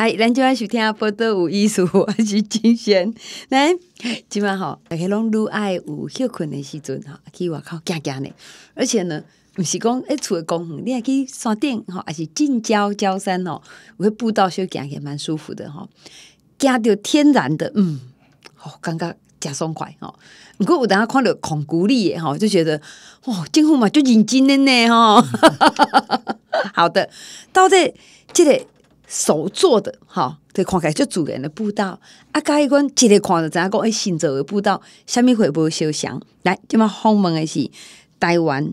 哎，咱就要去听阿波多有意思，还 是惊险？来，今晚吼，大家拢愈爱有休困的时阵吼，去外口行行咧。而且呢，毋是讲一厝诶公园，你还去山顶吼，还是近郊郊山吼，有会步道小行也蛮舒服的吼，行着天然的，嗯，吼，感觉诚爽快吼。毋过有阵看着恐古力诶吼，就觉得哇，政府嘛就认真的呢吼。好的，到这，这个。手做的，哈，这看起来就主人的步道。啊，刚刚一个看着咱阿讲？诶行走的步道，下面会不会修缮？来，今嘛访问的是台湾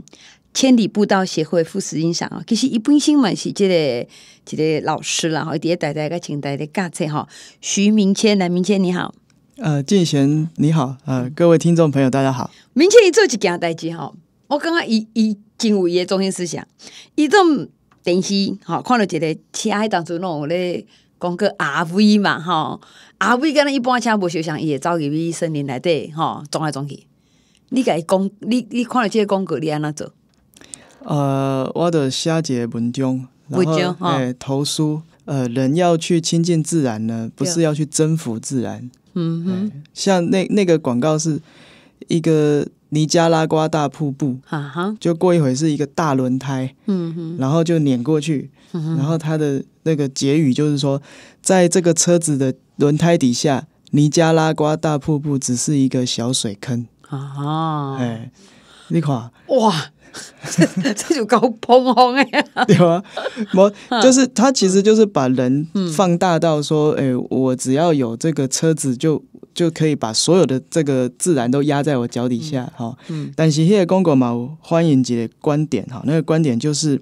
千里步道协会副执行长啊。其实一般新闻是这个、这个老师啦，然后直代带带个，请带的教册哈。徐明谦，来，明谦你好。呃，静贤你好，呃，各位听众朋友，大家好。明谦一做一件代志哈，我刚刚一一进午夜中心思想，一种。东西，哈，看到一个车，还当中弄我的广告 R V 嘛，哈，R V 可能一般车不相像也走入 V 森林来底吼，撞来撞去。你该讲，你你看到这个广告，你安那做？呃，我的写一个文章，文章，哎，投书。呃，人要去亲近自然呢，不是要去征服自然。嗯哼，像那那个广告是一个。尼加拉瓜大瀑布啊哈，就过一会是一个大轮胎，嗯哼，然后就碾过去，然后它的那个结语就是说，在这个车子的轮胎底下，尼加拉瓜大瀑布只是一个小水坑啊哈，哎，你看哇，这就搞蓬红哎，对啊，我就是他其实就是把人放大到说，哎，我只要有这个车子就。就可以把所有的这个自然都压在我脚底下，哈。但是谢公公嘛，欢迎你的观点，哈。那个观点就是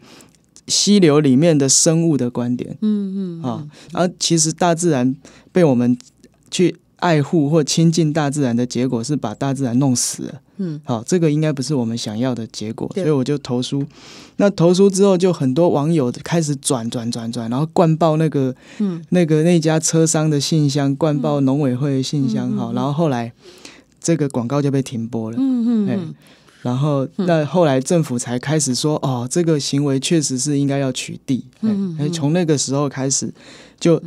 溪流里面的生物的观点，嗯嗯啊。后其实大自然被我们去。爱护或亲近大自然的结果是把大自然弄死了。嗯，好，这个应该不是我们想要的结果，所以我就投诉。那投诉之后，就很多网友开始转转转转，然后灌爆那个那个那家车商的信箱，灌爆农委会的信箱。好，然后后来这个广告就被停播了。嗯嗯。哎，然后那后来政府才开始说，哦，这个行为确实是应该要取缔。嗯，从那个时候开始，就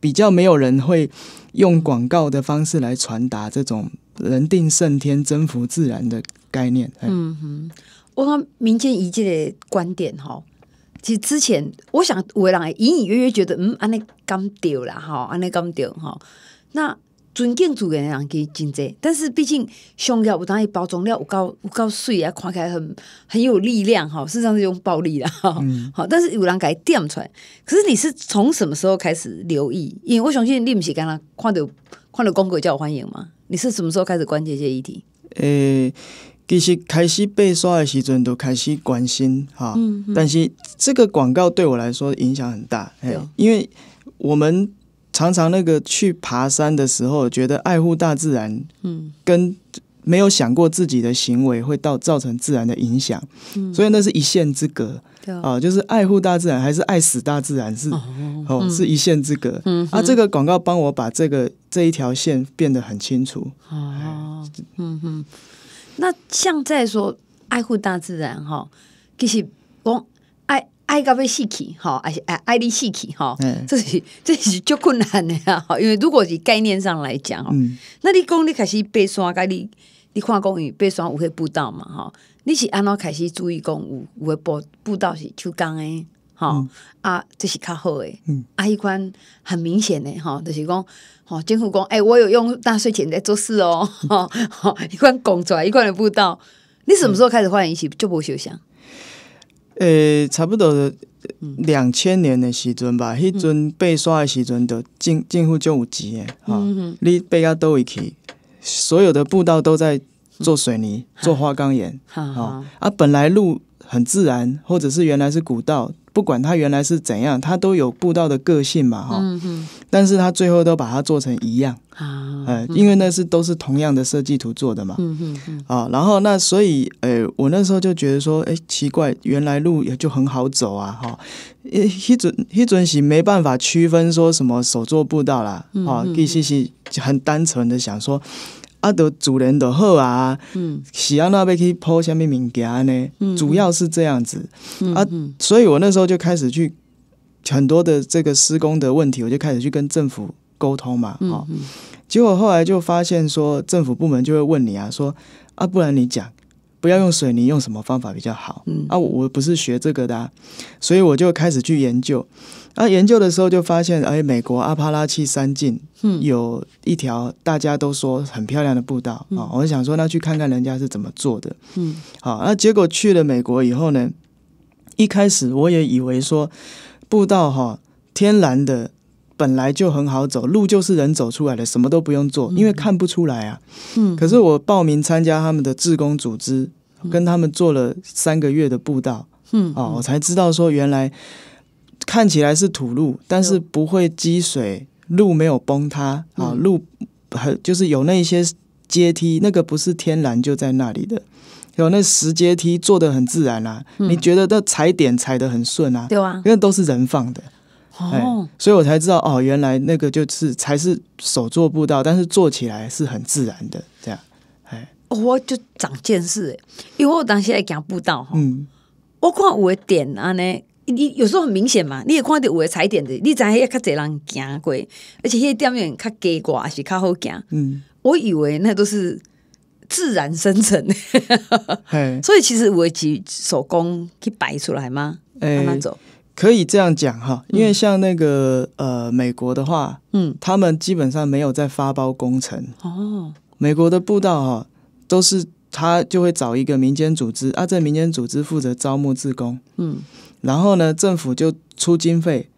比较没有人会。用广告的方式来传达这种“人定胜天、征服自然”的概念。嗯哼，我看民间一界的观点哈，其实之前我想，我让隐隐约约觉得，嗯，安内刚丢了哈，安内刚丢哈，那。尊敬主人，的让伊经济，但是毕竟胸要有当西包装料，有够有够水啊，看起来很很有力量哈，事实上是用暴力啦，好，但是有人伊点出来。可是你是从什么时候开始留意？因为我相信你不是刚刚看到看到广告叫我欢迎吗？你是什么时候开始关这些议题？诶，其实开始被刷的时阵，就开始关心哈。嗯，但是这个广告对我来说影响很大，哎，因为我们。常常那个去爬山的时候，觉得爱护大自然，嗯，跟没有想过自己的行为会到造成自然的影响，嗯，所以那是一线之隔，啊，就是爱护大自然还是爱死大自然是哦，是一线之隔，嗯啊，这个广告帮我把这个这一条线变得很清楚，哦，嗯哼，那像在说爱护大自然哈，其实我爱。爱个要去吼，也是爱爱你死去吼，这是 这是足困难的啊！因为如果是概念上来讲，吼，那你讲你开始爬山，甲你你看公园爬山有迄步道嘛，吼，你是安怎开始注意讲有有步步道是手工诶，吼，啊，这是较好诶，嗯，啊，迄款很明显诶，吼，就是讲，吼，政府讲诶，我有用纳税钱在做事哦，吼，迄 款讲出来，迄款的步道，你什么时候开始现仪是足无受伤。诶，差不多两千年的时阵吧，迄阵被刷的时阵，就政政府全无钱的，哈！你贝加都一起，所有的步道都在做水泥、做花岗岩，哈！啊，本来路。很自然，或者是原来是古道，不管它原来是怎样，它都有步道的个性嘛，哈。嗯但是它最后都把它做成一样，啊，呃，因为那是都是同样的设计图做的嘛，嗯哼啊，然后那所以，呃，我那时候就觉得说，哎，奇怪，原来路也就很好走啊，哈。伊伊准伊准是没办法区分说什么手作步道啦，啊，伊西西很单纯的想说。啊，都主人的好啊，嗯，喜安那边去铺下面面行呢，嗯，主要是这样子，啊，所以我那时候就开始去很多的这个施工的问题，我就开始去跟政府沟通嘛，啊，结果后来就发现说政府部门就会问你啊，说啊，不然你讲不要用水泥，用什么方法比较好？啊，我不是学这个的，所以我就开始去研究，啊，研究的时候就发现，哎，美国阿帕拉契山境。有一条大家都说很漂亮的步道啊，我想说，那去看看人家是怎么做的。嗯，好，那结果去了美国以后呢，一开始我也以为说步道哈天然的本来就很好走，路就是人走出来的，什么都不用做，因为看不出来啊。嗯，可是我报名参加他们的志工组织，跟他们做了三个月的步道。嗯，哦，我才知道说原来看起来是土路，但是不会积水。路没有崩塌啊，路很就是有那些阶梯，那个不是天然就在那里的，有那石阶梯做的很自然啦。你觉得的踩点踩的很顺啊？对啊，因为都是人放的哦，所以我才知道哦，原来那个就是才是手做步道，但是做起来是很自然的这样，哎，我就长见识哎，因为我当时在讲步道哈，我看我的点啊呢。你有时候很明显嘛，你也看到的踩点的，你在遐较侪人行过，而且遐店面卡奇怪是较好行。嗯，我以为那都是自然生成的，所以其实我几手工去摆出来吗？慢慢走，可以这样讲哈，因为像那个呃美国的话，嗯，他们基本上没有在发包工程哦。美国的步道哈都是他就会找一个民间组织啊，这民间组织负责招募自工，嗯。然后呢，政府就出经费，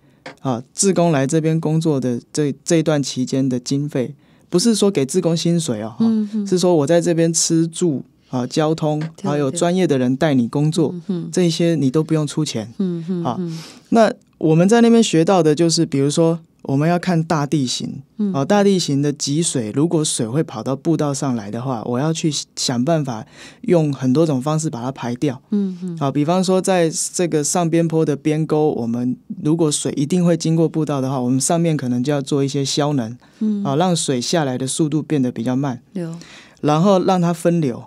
啊，自工来这边工作的这这一段期间的经费，不是说给自工薪水哦，哈，是说我在这边吃住啊，交通，还有专业的人带你工作，这些你都不用出钱，嗯哼，那我们在那边学到的就是，比如说。我们要看大地形，嗯，大地形的积水，如果水会跑到步道上来的话，我要去想办法用很多种方式把它排掉，嗯，好，比方说在这个上边坡的边沟，我们如果水一定会经过步道的话，我们上面可能就要做一些消能，嗯，啊，让水下来的速度变得比较慢，然后让它分流，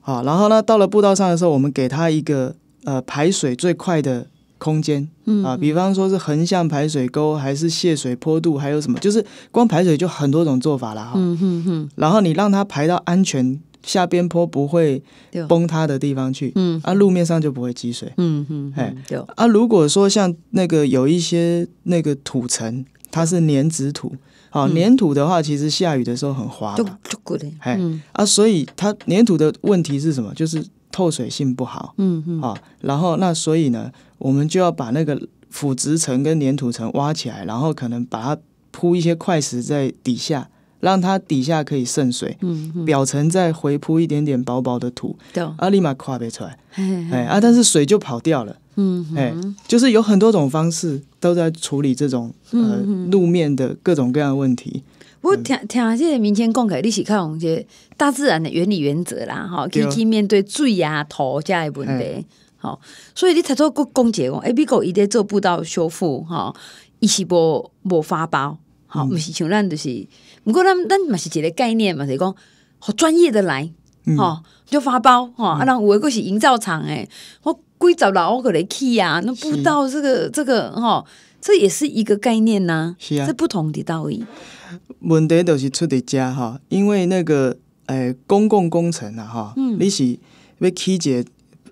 好，然后呢，到了步道上的时候，我们给它一个呃排水最快的。空间啊，比方说是横向排水沟，还是泄水坡度，还有什么？就是光排水就很多种做法了哈。嗯哼哼。然后你让它排到安全下边坡不会崩塌的地方去，嗯啊，路面上就不会积水。嗯哼，哎，啊，如果说像那个有一些那个土层，它是粘质土，啊，粘土的话，其实下雨的时候很滑。就就滚哎。嗯啊，所以它粘土的问题是什么？就是。透水性不好，嗯嗯啊，然后那所以呢，我们就要把那个腐殖层跟粘土层挖起来，然后可能把它铺一些块石在底下，让它底下可以渗水，嗯嗯，表层再回铺一点点薄薄的土，对，啊立马跨别出来，哎哎啊，但是水就跑掉了，嗯，哎，就是有很多种方式都在处理这种呃路面的各种各样问题。我听听这些民间讲来，你是看红些大自然的原理原则啦，吼，可以去面对水啊、土这的问题，吼、所以你才做佫讲解哦，A B 哥伊在做步道修复，吼，伊是无无发包，吼，毋是像咱就是，毋过咱咱嘛是一个概念嘛，是讲好专业的来，哈，就发包，吼，啊，咱的国是营造厂诶，我规十老可能起啊，那步道这个这个，吼。这也是一个概念呐，是啊，这不同的道理。问题就是出在家哈，因为那个诶，公共工程啊哈，嗯、你是要起建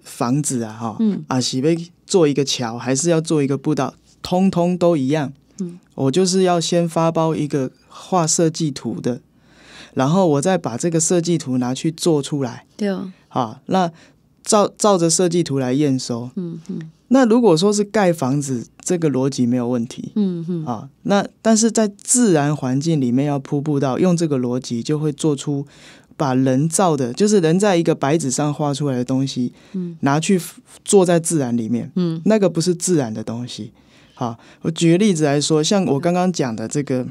房子啊哈，啊是要做一个桥，还是要做一个步道，通通都一样。我就是要先发包一个画设计图的，然后我再把这个设计图拿去做出来，对哦，好，那照照着设计图来验收，嗯嗯，那如果说是盖房子。这个逻辑没有问题，嗯哼，啊，那但是在自然环境里面要铺布到用这个逻辑就会做出把人造的，就是人在一个白纸上画出来的东西，嗯，拿去做在自然里面，嗯，那个不是自然的东西，好，我举个例子来说，像我刚刚讲的这个，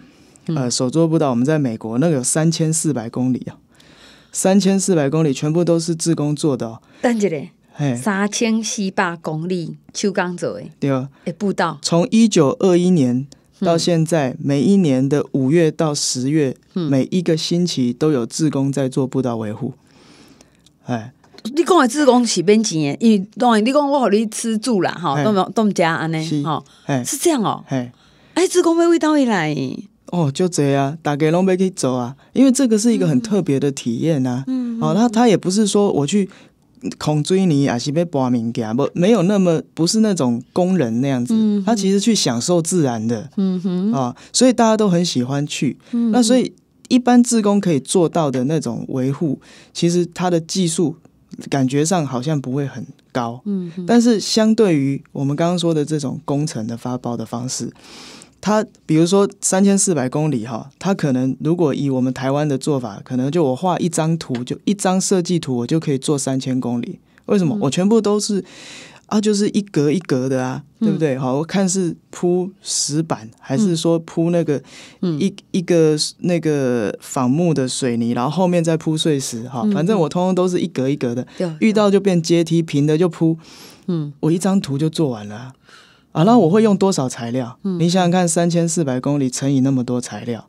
呃，手作步道，我们在美国那个有三千四百公里啊，三千四百公里全部都是自工做的，等一下，三千四百公里，手工走的。对啊，诶，步道，从一九二一年到现在，每一年的五月到十月，每一个星期都有志工在做步道维护。哎，你讲的志工是边钱？因为当然你讲我好你吃住啦，哈，动动家安呢，哈，是这样哦，哎，志工会会到会来？哦，就这啊，大家拢要去走啊，因为这个是一个很特别的体验啊，嗯，哦，那他也不是说我去。孔追你，也是被发明嘅，不没有那么不是那种工人那样子，他其实去享受自然的，啊，所以大家都很喜欢去。那所以一般自工可以做到的那种维护，其实他的技术感觉上好像不会很高。嗯，但是相对于我们刚刚说的这种工程的发包的方式。它比如说三千四百公里哈，它可能如果以我们台湾的做法，可能就我画一张图，就一张设计图，我就可以做三千公里。为什么？我全部都是啊，就是一格一格的啊，对不对？好，我看是铺石板还是说铺那个一一个那个仿木的水泥，然后后面再铺碎石哈。反正我通通都是一格一格的，遇到就变阶梯，平的就铺。嗯，我一张图就做完了。啊，那我会用多少材料？你想想看，三千四百公里乘以那么多材料，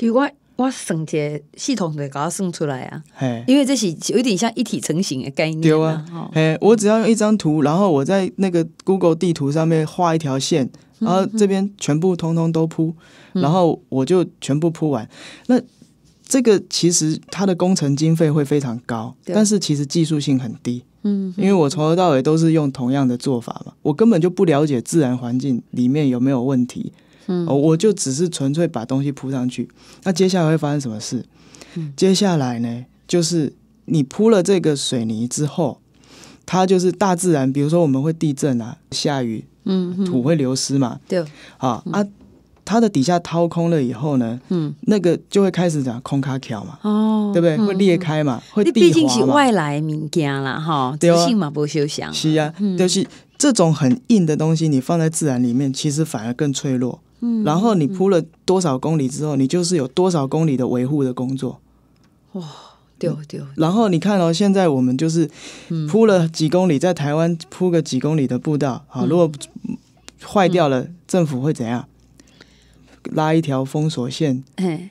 我我省起系统就给它算出来啊。嘿，因为这是有点像一体成型的概念。对啊！嘿，我只要用一张图，然后我在那个 Google 地图上面画一条线，然后这边全部通通都铺，然后我就全部铺完。那这个其实它的工程经费会非常高，但是其实技术性很低。嗯，因为我从头到尾都是用同样的做法嘛，我根本就不了解自然环境里面有没有问题。嗯，我就只是纯粹把东西铺上去，那接下来会发生什么事？接下来呢，就是你铺了这个水泥之后，它就是大自然，比如说我们会地震啊，下雨，嗯，土会流失嘛。对，啊啊。它的底下掏空了以后呢，嗯，那个就会开始讲空卡条嘛，哦，对不对？会裂开嘛，会地你毕竟是外来民家啦，哈，对啊，嘛不修想。是啊，就是这种很硬的东西，你放在自然里面，其实反而更脆弱。嗯，然后你铺了多少公里之后，你就是有多少公里的维护的工作。哇，对对。然后你看哦，现在我们就是铺了几公里，在台湾铺个几公里的步道，好，如果坏掉了，政府会怎样？拉一条封锁线，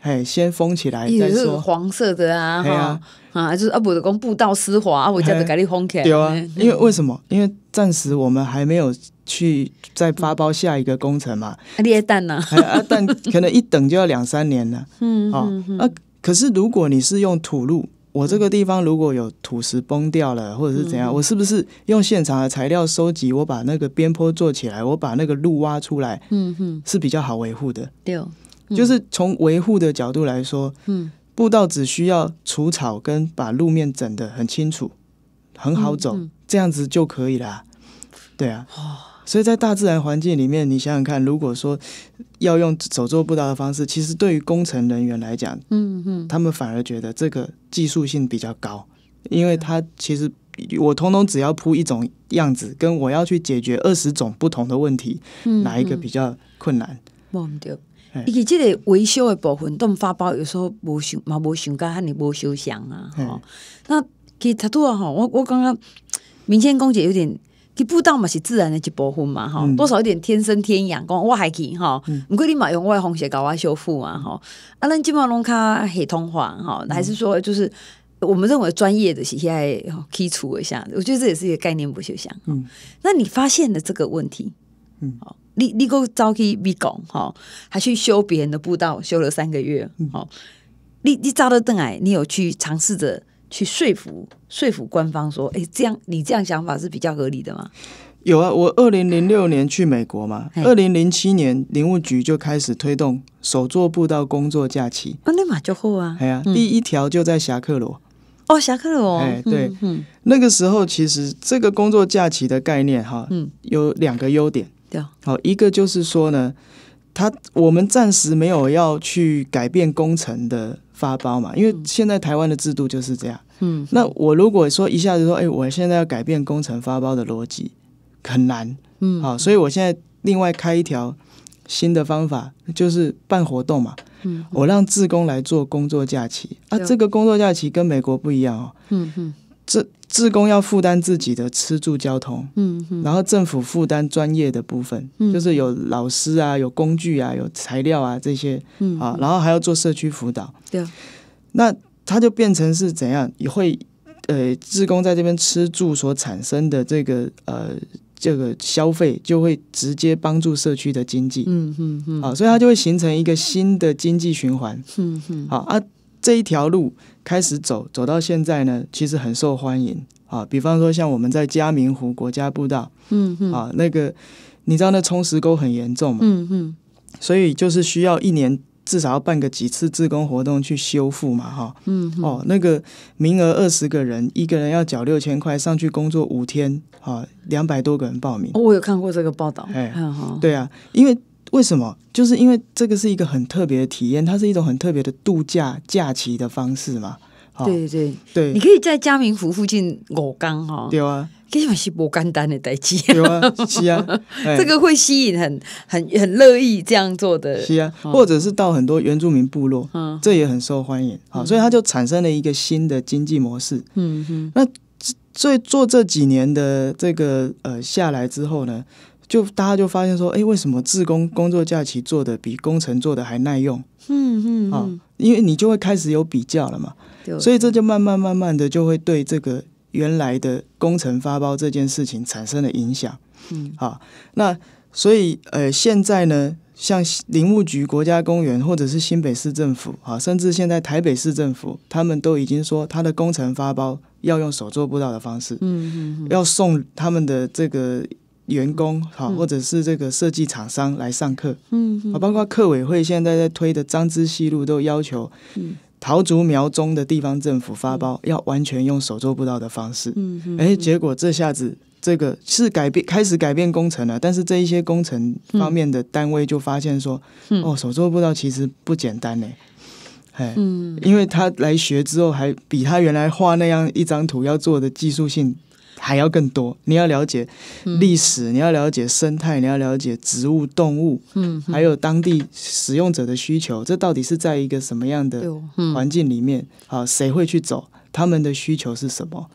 哎，先封起来再说。黄色的啊，哈啊，啊，就是阿布的公步道湿滑，我叫他赶紧封起来。有啊，因为为什么？因为暂时我们还没有去再发包下一个工程嘛。阿列蛋呢？啊，蛋可能一等就要两三年了。嗯啊，可是如果你是用土路。我这个地方如果有土石崩掉了，或者是怎样，我是不是用现场的材料收集，我把那个边坡做起来，我把那个路挖出来，嗯哼，是比较好维护的。对，就是从维护的角度来说，嗯，步道只需要除草跟把路面整的很清楚，很好走，这样子就可以了。对啊。所以在大自然环境里面，你想想看，如果说要用手做布达的方式，其实对于工程人员来讲，嗯嗯，他们反而觉得这个技术性比较高，因为他其实我通通只要铺一种样子，跟我要去解决二十种不同的问题，哪一个比较困难？冇得，以及这个维修的部分，动发包有时候冇想冇冇想讲喊你冇休想啊！哦，那其实他多少哈，我我刚刚明天工姐有点。吉步道嘛是自然的一部分嘛吼，多少一点天生天养，讲我还可以哈，唔过你嘛用外红血搞我修复嘛吼，啊咱起码拢卡黑通化吼，还是说就是我们认为专业的，是现在剔除一下，我觉得这也是一个概念不休想。嗯，那你发现了这个问题，嗯，好，你你够招去比讲哈，还去修别人的步道，修了三个月，好，你你招到邓矮，你有去尝试着？去说服说服官方说，哎，这样你这样想法是比较合理的吗？有啊，我二零零六年去美国嘛，二零零七年林务局就开始推动首座步道工作假期。啊，那嘛就好啊。哎呀，第一条就在侠客罗。哦，侠客罗。哎，对，嗯，那个时候其实这个工作假期的概念哈，嗯，有两个优点。对好，一个就是说呢。他，我们暂时没有要去改变工程的发包嘛，因为现在台湾的制度就是这样。嗯，那我如果说一下子说，哎，我现在要改变工程发包的逻辑，很难。嗯，好，所以我现在另外开一条新的方法，就是办活动嘛。嗯，我让自工来做工作假期。啊，这个工作假期跟美国不一样哦。嗯哼，这自工要负担自己的吃住交通，嗯，然后政府负担专业的部分，嗯，就是有老师啊，有工具啊，有材料啊这些，嗯啊，然后还要做社区辅导，对啊，那他就变成是怎样？也会，呃，志工在这边吃住所产生的这个呃这个消费，就会直接帮助社区的经济，嗯嗯嗯，啊，所以它就会形成一个新的经济循环，嗯哼，好啊。这一条路开始走，走到现在呢，其实很受欢迎啊。比方说，像我们在嘉明湖国家步道，嗯，啊，那个你知道那冲石沟很严重嘛，嗯嗯，所以就是需要一年至少要办个几次自工活动去修复嘛，哈，嗯，哦，那个名额二十个人，一个人要缴六千块上去工作五天，啊，两百多个人报名，哦，我有看过这个报道，哎，对啊，因为。为什么？就是因为这个是一个很特别的体验，它是一种很特别的度假假期的方式嘛。对对对，你可以在嘉明湖附近裸刚哈，对啊，可以是不干单的代机，对啊，是啊，这个会吸引很很很乐意这样做的，是啊，或者是到很多原住民部落，这也很受欢迎啊，所以它就产生了一个新的经济模式。嗯哼，那最做这几年的这个呃下来之后呢？就大家就发现说，哎，为什么自工工作假期做的比工程做的还耐用？嗯嗯啊，因为你就会开始有比较了嘛。所以这就慢慢慢慢的就会对这个原来的工程发包这件事情产生了影响。嗯啊，那所以呃现在呢，像林务局国家公园或者是新北市政府啊，甚至现在台北市政府，他们都已经说，他的工程发包要用手做步道的方式。嗯嗯嗯。要送他们的这个。员工哈，或者是这个设计厂商来上课，嗯，啊，包括客委会现在在推的彰彰西路，都要求桃竹苗中的地方政府发包，要完全用手做布道的方式。嗯，哎，结果这下子这个是改变，开始改变工程了，但是这一些工程方面的单位就发现说，哦，手做布道其实不简单呢、哎，嗯，因为他来学之后，还比他原来画那样一张图要做的技术性。还要更多，你要了解历史，你要了解生态，你要了解植物、动物，嗯，还有当地使用者的需求，这到底是在一个什么样的环境里面好，谁会去走？他们的需求是什么？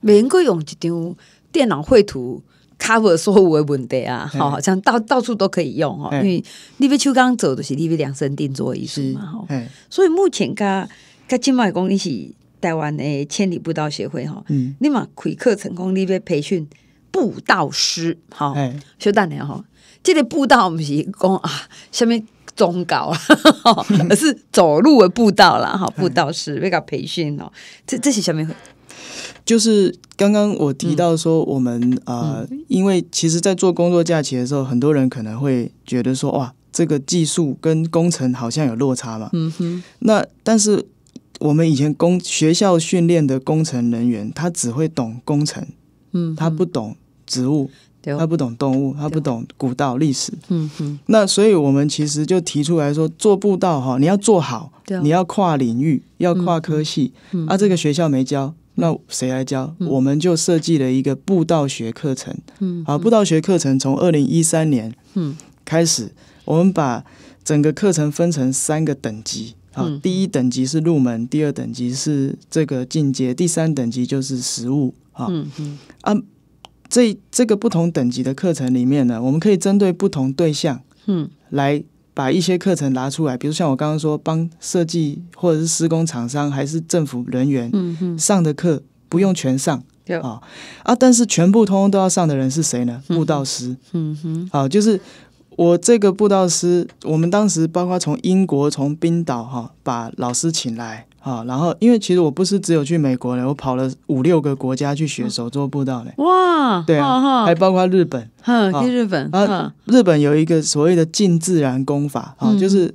人够用一张电脑绘图 cover 所有的问题啊？好，好像到到处都可以用哈，因为你伟秋刚走的是你伟量身定做艺术嘛，哈，所以目前跟跟金茂公一起。台湾诶，千里步道协会哈，嗯，立马培训成功，那边培训步道师，哈，修大娘哈，这个步道不是讲啊，下面走稿，而是走路的步道了，哈，步道师被个培训哦，这这是下面就是刚刚我提到说，我们啊，因为其实，在做工作假期的时候，很多人可能会觉得说，哇，这个技术跟工程好像有落差嘛，嗯哼，那但是。我们以前工学校训练的工程人员，他只会懂工程，嗯，他不懂植物，他不懂动物，他不懂古道历史，嗯哼。那所以我们其实就提出来说，做步道哈，你要做好，你要跨领域，要跨科系。啊，这个学校没教，那谁来教？我们就设计了一个步道学课程，嗯，啊，步道学课程从二零一三年，嗯，开始，我们把整个课程分成三个等级。第一等级是入门，第二等级是这个境界，第三等级就是实物。哈，嗯嗯，啊，这这个不同等级的课程里面呢，我们可以针对不同对象，嗯，来把一些课程拿出来，比如像我刚刚说帮设计或者是施工厂商还是政府人员，嗯上的课不用全上，啊啊，但是全部通通都要上的人是谁呢？悟道师，嗯哼，啊，就是。我这个布道师，我们当时包括从英国、从冰岛哈，把老师请来哈。然后，因为其实我不是只有去美国嘞，我跑了五六个国家去学手作布道嘞。哇，对啊，还包括日本。哈，日本，啊，日本有一个所谓的近自然功法，啊，就是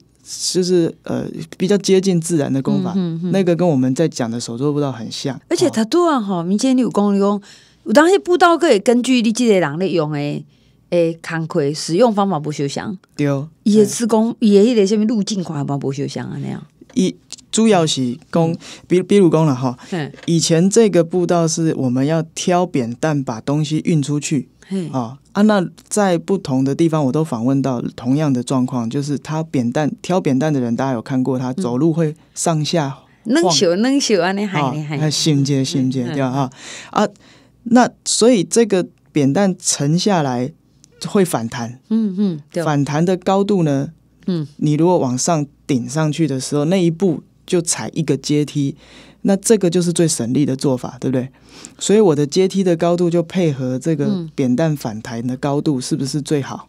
就是呃，比较接近自然的功法。那个跟我们在讲的手作布道很像。而且他突然哈，明天又讲说，我当时布道可以根据你这个人来用诶。诶，看亏使用方法不肖像，对，也是讲，也一点什么路径款还不不肖像啊那样。伊主要是讲，比比如讲了哈，以前这个步道是我们要挑扁担把东西运出去，哦啊，那在不同的地方我都访问到同样的状况，就是他扁担挑扁担的人，大家有看过他走路会上下，能手能手啊，你还你还衔接衔接对啊啊，那所以这个扁担沉下来。会反弹，嗯嗯，对，反弹的高度呢，嗯，你如果往上顶上去的时候，那一步就踩一个阶梯，那这个就是最省力的做法，对不对？所以我的阶梯的高度就配合这个扁担反弹的高度，是不是最好？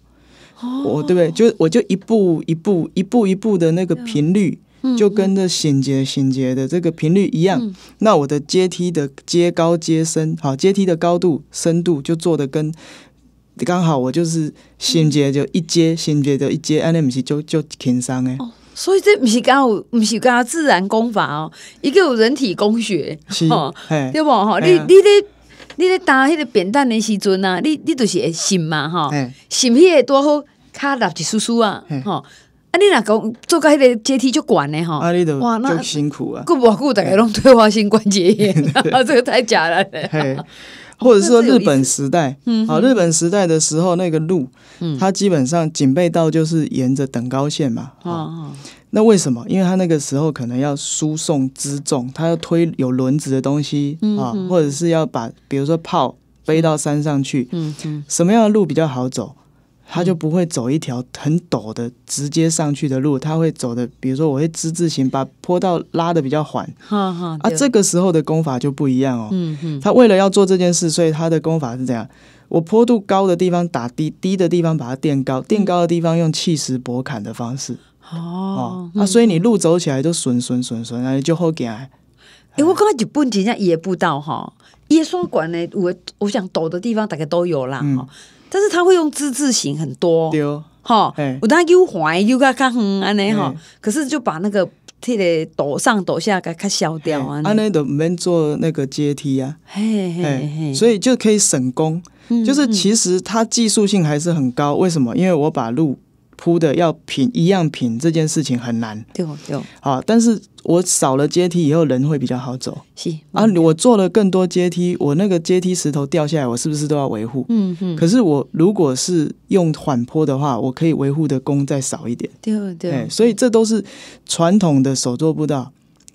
哦，对不对？就我就一步一步一步一步的那个频率，就跟这衔接衔接的这个频率一样。那我的阶梯的阶高阶深，好，阶梯的高度深度就做的跟。刚好我就是先接就一接，先接就一接，安尼毋是就就轻松诶。所以这毋是讲毋是讲自然功法哦，一个人体工学，对不吼，你你咧你咧搭迄个扁担的时阵啊，你你就是会心嘛哈，心个多好，卡落一疏疏啊吼，啊，你若讲做个迄个阶梯就悬的吼，啊，你都哇那辛苦啊，过偌久大家拢退化性关节炎，这个太假了或者是说日本时代，啊，日本时代的时候，那个路，它基本上警备道就是沿着等高线嘛，啊，那为什么？因为它那个时候可能要输送辎重，它要推有轮子的东西啊，或者是要把，比如说炮背到山上去，什么样的路比较好走？他就不会走一条很陡的直接上去的路，他会走的，比如说我会之字形把坡道拉的比较缓。啊，这个时候的功法就不一样哦。嗯他为了要做这件事，所以他的功法是怎样？我坡度高的地方打低，低的地方把它垫高，垫高的地方用气石薄砍的方式。哦。啊，所以你路走起来都损损损损，哎，就后劲哎。我刚刚就不停在野步道哈耶稣管呢，我我想陡的地方大概都有啦哈。但是他会用字字形很多，对，哈，我当 U 拐 U 个坑安尼哈，可是就把那个贴的抖上抖下给它削掉啊，安内都免做那个阶梯啊，嘿嘿嘿，所以就可以省工，就是其实它技术性还是很高，为什么？因为我把路。铺的要品一样品这件事情很难，对，对，啊，但是我少了阶梯以后，人会比较好走。是啊，我做了更多阶梯，我那个阶梯石头掉下来，我是不是都要维护？嗯哼。可是我如果是用缓坡的话，我可以维护的工再少一点。对对。所以这都是传统的手作步道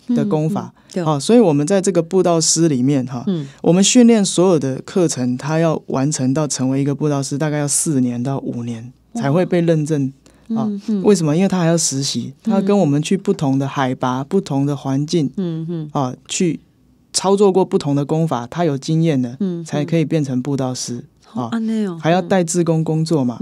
的功法。对啊，所以我们在这个步道师里面哈，嗯，我们训练所有的课程，他要完成到成为一个步道师，大概要四年到五年。才会被认证啊？为什么？因为他还要实习，他要跟我们去不同的海拔、不同的环境，嗯哼，啊，去操作过不同的功法，他有经验的，嗯，才可以变成布道师啊。还要带自工工作嘛？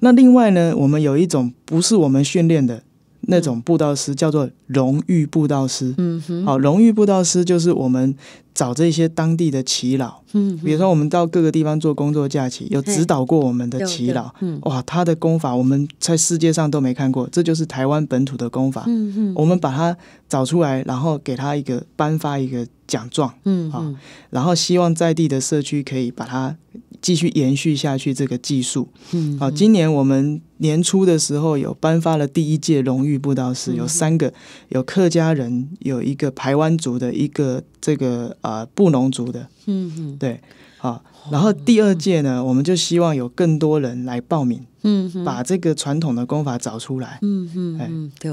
那另外呢，我们有一种不是我们训练的那种布道师，叫做荣誉布道师。嗯哼。好，荣誉布道师就是我们。找这些当地的祈老，嗯，比如说我们到各个地方做工作假期，有指导过我们的祈老，哇，他的功法我们在世界上都没看过，这就是台湾本土的功法，嗯嗯，我们把它找出来，然后给他一个颁发一个。奖状，嗯啊，然后希望在地的社区可以把它继续延续下去这个技术，嗯，好，今年我们年初的时候有颁发了第一届荣誉布道师，有三个，有客家人，有一个台湾族的，一个这个啊布农族的，嗯嗯，对，好，然后第二届呢，我们就希望有更多人来报名，嗯，把这个传统的功法找出来，嗯嗯，嗯，对，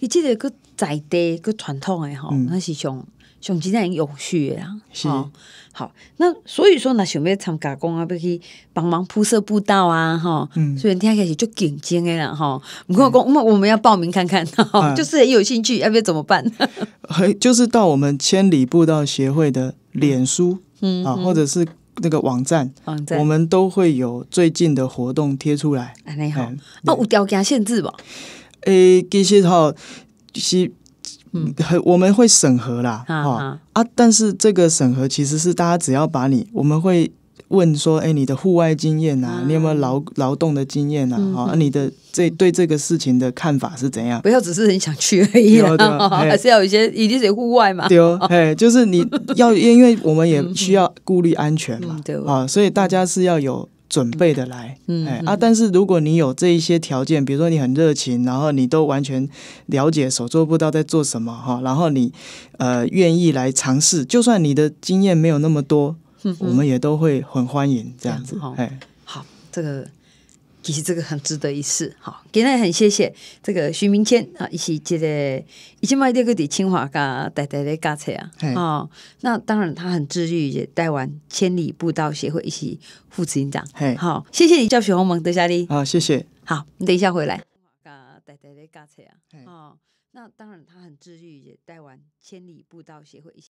你记得个在地个传统的哈，那是像。雄鸡蛋很有序啊，是好。那所以说，那想要参加工啊，不就去帮忙铺设步道啊，哈。嗯，所以天开始就紧精的啦，哈。不过我们我们要报名看看，就是很有兴趣，要不要怎么办？就是到我们千里步道协会的脸书，嗯啊，或者是那个网站，网站我们都会有最近的活动贴出来。你好，哦，有条件限制吧？诶，其些好是。很我们会审核啦，哈，啊！但是这个审核其实是大家只要把你，我们会问说：哎，你的户外经验啊，你有没有劳劳动的经验啊？啊，你的这对这个事情的看法是怎样？不要只是很想去而已，还是要有一些，一定是户外嘛？对哦，哎，就是你要，因为我们也需要顾虑安全嘛，啊，所以大家是要有。准备的来，哎啊！但是如果你有这一些条件，比如说你很热情，然后你都完全了解手作步道在做什么哈，然后你呃愿意来尝试，就算你的经验没有那么多，我们也都会很欢迎这样子，哎，好，这个。其实这个很值得一试，好，今天很谢谢这个徐明谦啊，一起接的已经卖掉个在清华噶代代的家菜啊，哦，那当然他很治愈，也带完千里步道协会一起副执行长，好，谢谢你叫许鸿蒙，得嘉利。好，谢谢，好，你等一下回来，噶代代的家菜啊，哦，那当然他很治愈，也带完千里步道协会一起。